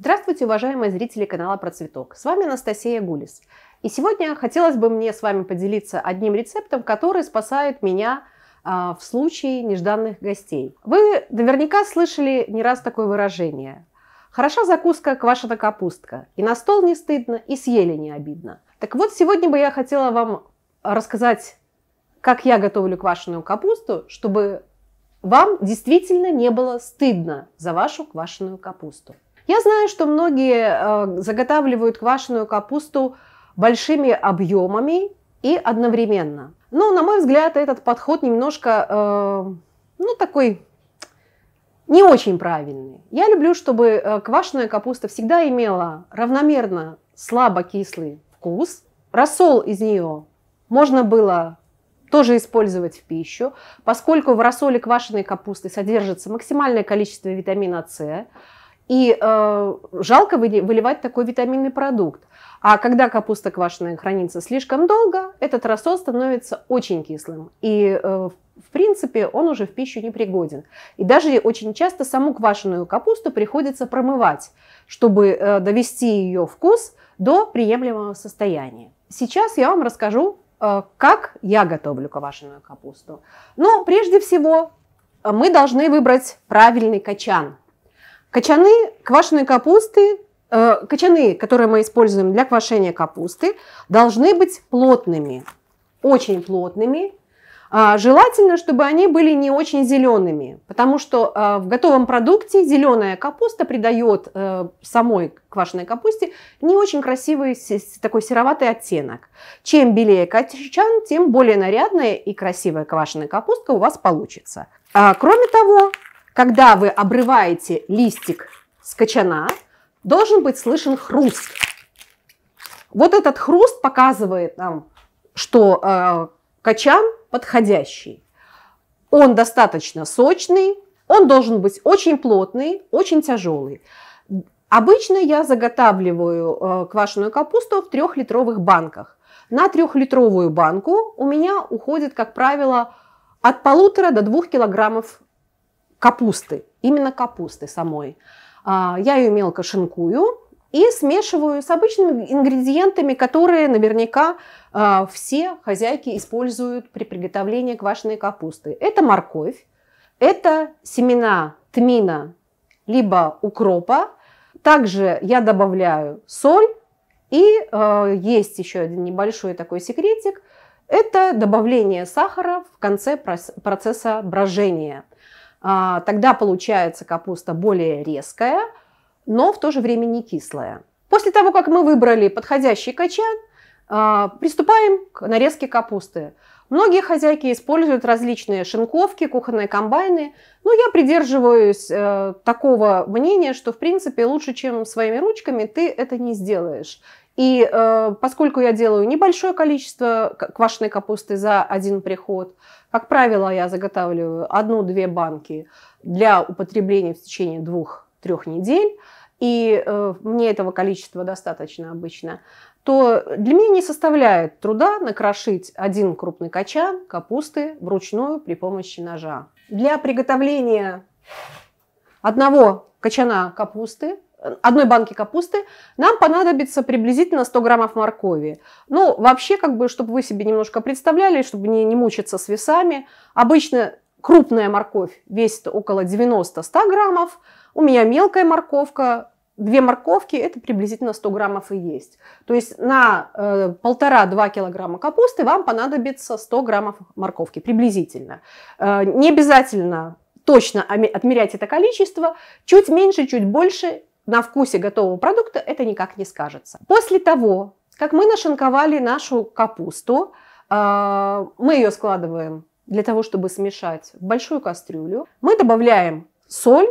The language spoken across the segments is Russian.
Здравствуйте, уважаемые зрители канала Про Цветок. С вами Анастасия Гулис. И сегодня хотелось бы мне с вами поделиться одним рецептом, который спасает меня а, в случае нежданных гостей. Вы наверняка слышали не раз такое выражение. Хороша закуска, квашена капустка. И на стол не стыдно, и съели не обидно. Так вот, сегодня бы я хотела вам рассказать, как я готовлю квашеную капусту, чтобы вам действительно не было стыдно за вашу квашеную капусту. Я знаю, что многие э, заготавливают квашеную капусту большими объемами и одновременно. Но, на мой взгляд, этот подход немножко, э, ну, такой не очень правильный. Я люблю, чтобы э, квашеная капуста всегда имела равномерно слабо кислый вкус. Рассол из нее можно было тоже использовать в пищу, поскольку в рассоле квашеной капусты содержится максимальное количество витамина С, и э, жалко выливать такой витаминный продукт. А когда капуста квашеная хранится слишком долго, этот рассол становится очень кислым. И э, в принципе он уже в пищу не пригоден. И даже очень часто саму квашеную капусту приходится промывать, чтобы э, довести ее вкус до приемлемого состояния. Сейчас я вам расскажу, э, как я готовлю квашеную капусту. Но прежде всего э, мы должны выбрать правильный качан – Кочаны квашеной капусты, э, качаны, которые мы используем для квашения капусты, должны быть плотными, очень плотными. А, желательно, чтобы они были не очень зелеными, потому что а, в готовом продукте зеленая капуста придает а, самой квашеной капусте не очень красивый такой сероватый оттенок. Чем белее качан, тем более нарядная и красивая квашеная капустка у вас получится. А, кроме того, когда вы обрываете листик с качана, должен быть слышен хруст. Вот этот хруст показывает нам, что э, качан подходящий. Он достаточно сочный, он должен быть очень плотный, очень тяжелый. Обычно я заготавливаю э, квашеную капусту в трехлитровых банках. На трехлитровую банку у меня уходит, как правило, от полутора до двух килограммов капусты, именно капусты самой. А, я ее мелко шинкую и смешиваю с обычными ингредиентами, которые наверняка а, все хозяйки используют при приготовлении квашеной капусты. Это морковь, это семена тмина либо укропа. Также я добавляю соль и э, есть еще один небольшой такой секретик. Это добавление сахара в конце процесса брожения – а, тогда получается капуста более резкая, но в то же время не кислая. После того, как мы выбрали подходящий качан, а, приступаем к нарезке капусты. Многие хозяйки используют различные шинковки, кухонные комбайны, но я придерживаюсь э, такого мнения, что в принципе лучше, чем своими ручками, ты это не сделаешь. И э, поскольку я делаю небольшое количество квашеной капусты за один приход, как правило, я заготавливаю одну-две банки для употребления в течение двух-трех недель, и э, мне этого количества достаточно обычно, то для меня не составляет труда накрошить один крупный качан капусты вручную при помощи ножа. Для приготовления одного качана капусты одной банки капусты нам понадобится приблизительно 100 граммов моркови. Ну, вообще, как бы, чтобы вы себе немножко представляли, чтобы не, не мучиться с весами, обычно крупная морковь весит около 90-100 граммов, у меня мелкая морковка, две морковки – это приблизительно 100 граммов и есть. То есть на э, 1,5-2 килограмма капусты вам понадобится 100 граммов морковки приблизительно. Э, не обязательно точно отмерять это количество, чуть меньше, чуть больше на вкусе готового продукта это никак не скажется. После того, как мы нашинковали нашу капусту, а, мы ее складываем для того, чтобы смешать в большую кастрюлю. Мы добавляем соль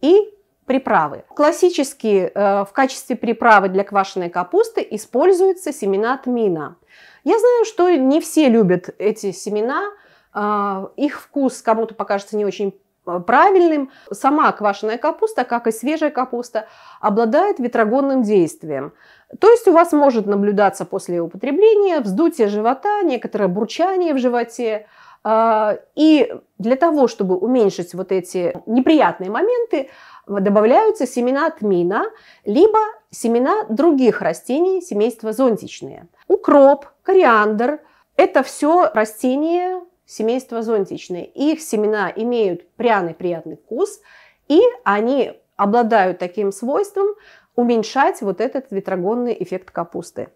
и приправы. Классически э, в качестве приправы для квашеной капусты используются семена тмина. Я знаю, что не все любят эти семена, а, их вкус кому-то покажется не очень правильным. Сама квашеная капуста, как и свежая капуста, обладает ветрогонным действием. То есть у вас может наблюдаться после употребления вздутие живота, некоторое бурчание в животе. А, и для того, чтобы уменьшить вот эти неприятные моменты, добавляются семена тмина, либо семена других растений семейства зонтичные. Укроп, кориандр – это все растения, семейство зонтичные. Их семена имеют пряный приятный вкус, и они обладают таким свойством уменьшать вот этот ветрогонный эффект капусты.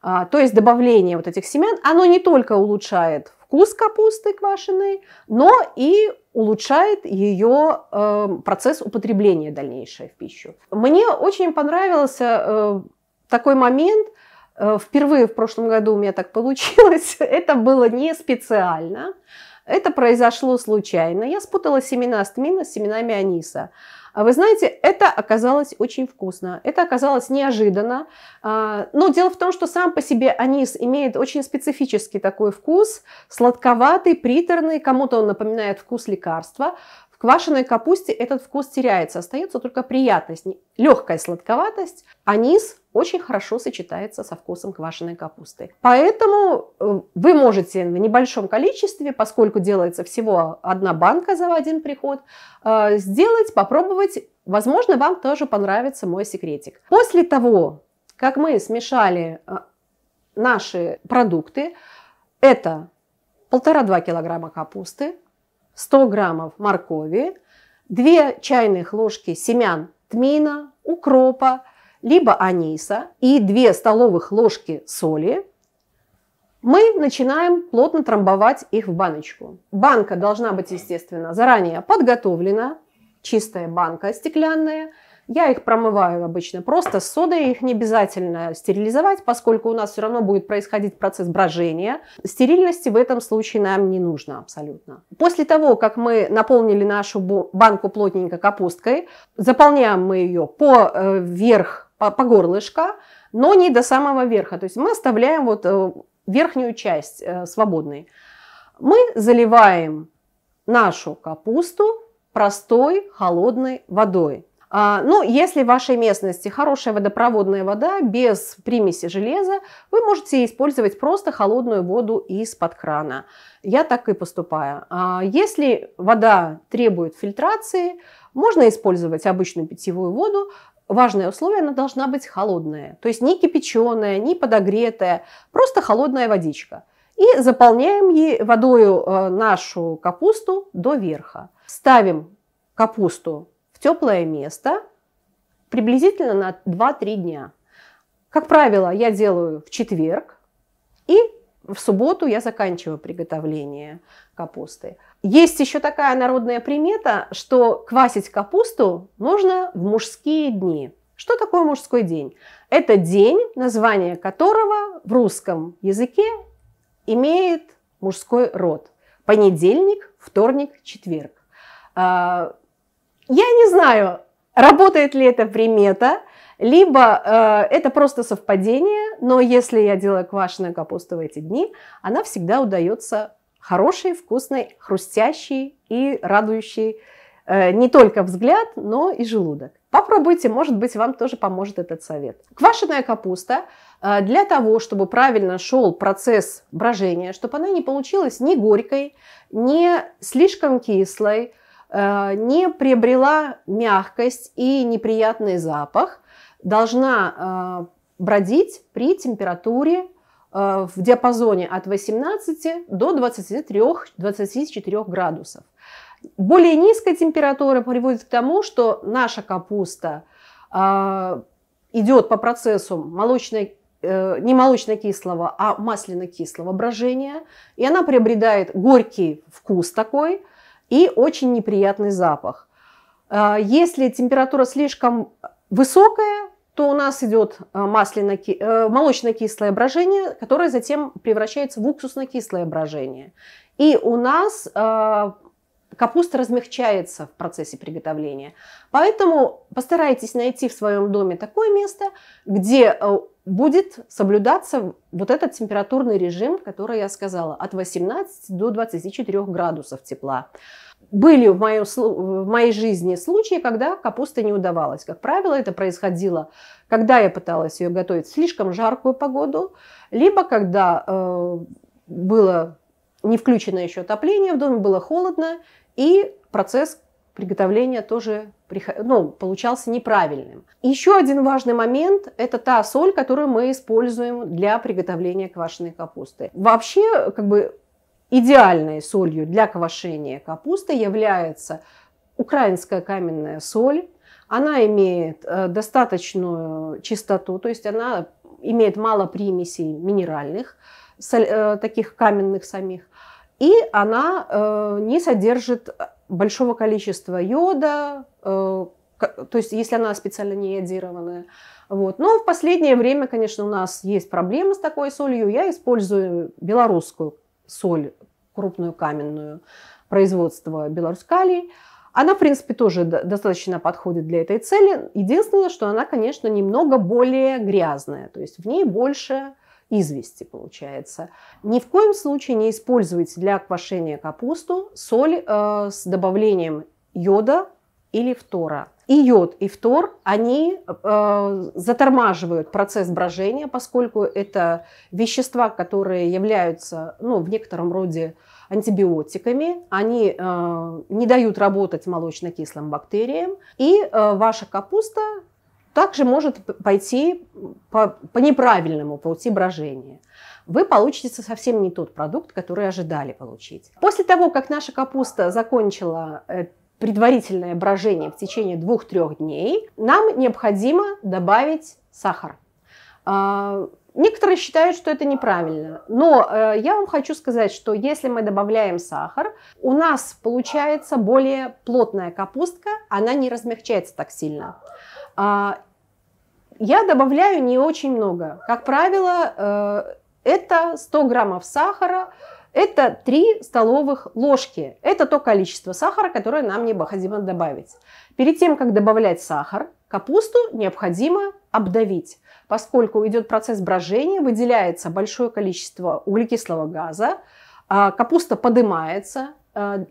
А, то есть добавление вот этих семян, оно не только улучшает вкус капусты квашеной, но и улучшает ее э, эм, процесс употребления дальнейшей в пищу. Мне очень понравился э, такой момент – Э, впервые в прошлом году у меня так получилось. Это было не специально. Это произошло случайно. Я спутала семена стмина с семенами аниса. А вы знаете, это оказалось очень вкусно. Это оказалось неожиданно. А, но дело в том, что сам по себе анис имеет очень специфический такой вкус, сладковатый, приторный. Кому-то он напоминает вкус лекарства. В квашеной капусте этот вкус теряется, остается только приятность, легкая сладковатость. Анис очень хорошо сочетается со вкусом квашеной капусты. Поэтому э, вы можете в небольшом количестве, поскольку делается всего одна банка за один приход, э, сделать, попробовать. Возможно, вам тоже понравится мой секретик. После того, как мы смешали э, наши продукты, это 1,5-2 килограмма капусты, 100 граммов моркови, 2 чайных ложки семян тмина, укропа, либо аниса и 2 столовых ложки соли, мы начинаем плотно трамбовать их в баночку. Банка должна быть, естественно, заранее подготовлена, чистая банка стеклянная – я их промываю обычно просто содой, их не обязательно стерилизовать, поскольку у нас все равно будет происходить процесс брожения. Стерильности в этом случае нам не нужно абсолютно. После того, как мы наполнили нашу банку плотненько капусткой, заполняем мы ее по э, верх, по, по горлышко, но не до самого верха. То есть мы оставляем вот э, верхнюю часть э, свободной. Мы заливаем нашу капусту простой холодной водой. А, ну, если в вашей местности хорошая водопроводная вода без примеси железа, вы можете использовать просто холодную воду из-под крана. Я так и поступаю. А, если вода требует фильтрации, можно использовать обычную питьевую воду, важное условие, она должна быть холодная. То есть не кипяченая, не подогретая, просто холодная водичка. И заполняем ей водой э, нашу капусту до верха. Ставим капусту теплое место приблизительно на 2-3 дня. Как правило, я делаю в четверг и в субботу я заканчиваю приготовление капусты. Есть еще такая народная примета, что квасить капусту нужно в мужские дни. Что такое мужской день? Это день, название которого в русском языке имеет мужской род. Понедельник, вторник, четверг. А, я не знаю, работает ли это примета, либо э, это просто совпадение, но если я делаю квашеную капусту в эти дни, она всегда удается хорошей, вкусной, хрустящей и радующей э, не только взгляд, но и желудок. Попробуйте, может быть, вам тоже поможет этот совет. Квашеная капуста э, для того, чтобы правильно шел процесс брожения, чтобы она не получилась ни горькой, ни слишком кислой, Э, не приобрела мягкость и неприятный запах, должна э, бродить при температуре э, в диапазоне от 18 до 23-24 градусов. Более низкая температура приводит к тому, что наша капуста идет по процессу молочной не молочно-кислого, а масляно-кислого брожения, и она приобретает горький вкус такой – и очень неприятный запах. А, если температура слишком высокая, то у нас идет а, э, молочно-кислое брожение, которое затем превращается в уксусно-кислое брожение. И у нас а, капуста размягчается в процессе приготовления. Поэтому постарайтесь найти в своем доме такое место, где э, будет соблюдаться вот этот температурный режим, который я сказала, от 18 до 24 градусов тепла. Были в, моем, в моей жизни случаи, когда капуста не удавалась. Как правило, это происходило, когда я пыталась ее готовить в слишком жаркую погоду, либо когда э, было не включено еще отопление в доме, было холодно, и процесс приготовления тоже ну, получался неправильным. Еще один важный момент – это та соль, которую мы используем для приготовления квашеной капусты. Вообще, как бы идеальной солью для квашения капусты является украинская каменная соль. Она имеет э, достаточную чистоту, то есть она имеет мало примесей минеральных, э, таких каменных самих, и она э, не содержит большого количества йода, э, то есть если она специально не йодированная. Вот. Но в последнее время, конечно, у нас есть проблемы с такой солью. Я использую белорусскую соль, крупную каменную, производство белорускалий. Она, в принципе, тоже достаточно подходит для этой цели. Единственное, что она, конечно, немного более грязная. То есть в ней больше извести получается. Ни в коем случае не используйте для квашения капусту соль э, с добавлением йода или фтора. И йод, и фтор, они э, затормаживают процесс брожения, поскольку это вещества, которые являются ну, в некотором роде антибиотиками, они э, не дают работать молочно-кислым бактериям, и э, ваша капуста также может пойти по, по неправильному пути брожения. Вы получите совсем не тот продукт, который ожидали получить. После того, как наша капуста закончила э, предварительное брожение в течение 2-3 дней, нам необходимо добавить сахар. А, некоторые считают, что это неправильно, но э, я вам хочу сказать, что если мы добавляем сахар, у нас получается более плотная капустка, она не размягчается так сильно. А, я добавляю не очень много. Как правило, э, это 100 граммов сахара, это 3 столовых ложки. Это то количество сахара, которое нам необходимо добавить. Перед тем, как добавлять сахар, капусту необходимо обдавить. Поскольку идет процесс брожения, выделяется большое количество углекислого газа, а, капуста подымается. Э,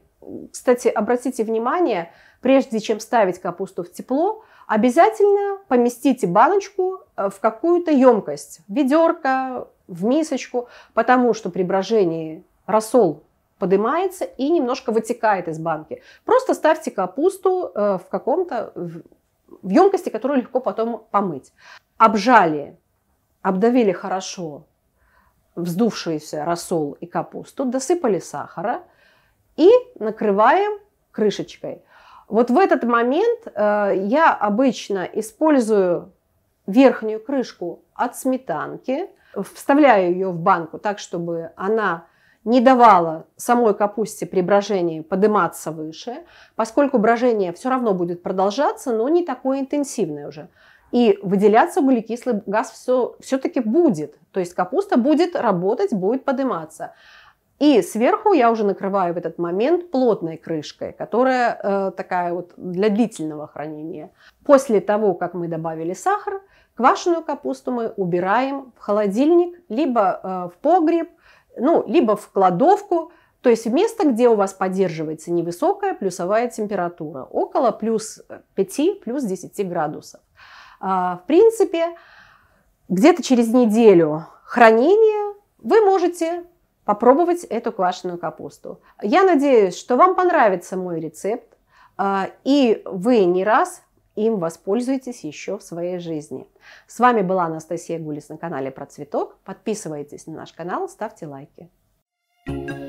кстати, обратите внимание, прежде чем ставить капусту в тепло, обязательно поместите баночку э, в какую-то емкость, ведерко, в мисочку, потому что при брожении рассол поднимается и немножко вытекает из банки. Просто ставьте капусту э, в каком-то в емкости, которую легко потом помыть. Обжали, обдавили хорошо вздувшийся рассол и капусту, досыпали сахара и накрываем крышечкой. Вот в этот момент э, я обычно использую верхнюю крышку от сметанки, вставляю ее в банку так, чтобы она не давала самой капусте при брожении подниматься выше, поскольку брожение все равно будет продолжаться, но не такое интенсивное уже. И выделяться углекислый газ все, все-таки будет. То есть капуста будет работать, будет подниматься. И сверху я уже накрываю в этот момент плотной крышкой, которая э, такая вот для длительного хранения. После того, как мы добавили сахар, квашеную капусту мы убираем в холодильник, либо э, в погреб, ну, либо в кладовку, то есть в место, где у вас поддерживается невысокая плюсовая температура, около плюс 5, плюс 10 градусов. А, в принципе, где-то через неделю хранения вы можете попробовать эту квашеную капусту. Я надеюсь, что вам понравится мой рецепт, а, и вы не раз им воспользуетесь еще в своей жизни. С вами была Анастасия Гулис на канале Про Цветок. Подписывайтесь на наш канал, ставьте лайки. thank you